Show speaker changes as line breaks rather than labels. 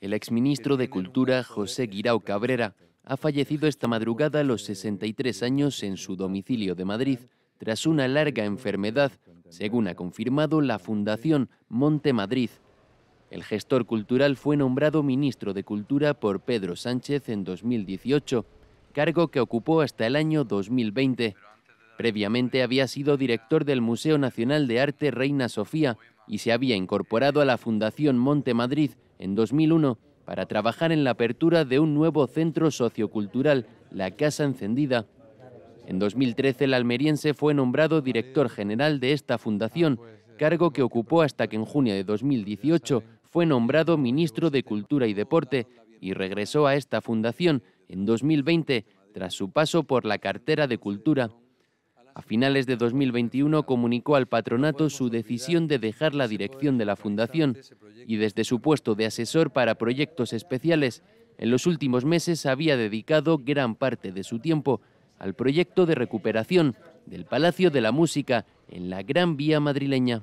El exministro de Cultura José Guirao Cabrera ha fallecido esta madrugada a los 63 años en su domicilio de Madrid tras una larga enfermedad, según ha confirmado la Fundación Monte Madrid. El gestor cultural fue nombrado ministro de Cultura por Pedro Sánchez en 2018, cargo que ocupó hasta el año 2020. Previamente había sido director del Museo Nacional de Arte Reina Sofía y se había incorporado a la Fundación Monte Madrid en 2001 para trabajar en la apertura de un nuevo centro sociocultural, la Casa Encendida. En 2013 el almeriense fue nombrado director general de esta fundación, cargo que ocupó hasta que en junio de 2018 fue nombrado ministro de Cultura y Deporte y regresó a esta fundación en 2020 tras su paso por la cartera de Cultura. A finales de 2021 comunicó al patronato su decisión de dejar la dirección de la fundación y desde su puesto de asesor para proyectos especiales, en los últimos meses había dedicado gran parte de su tiempo al proyecto de recuperación del Palacio de la Música en la Gran Vía madrileña.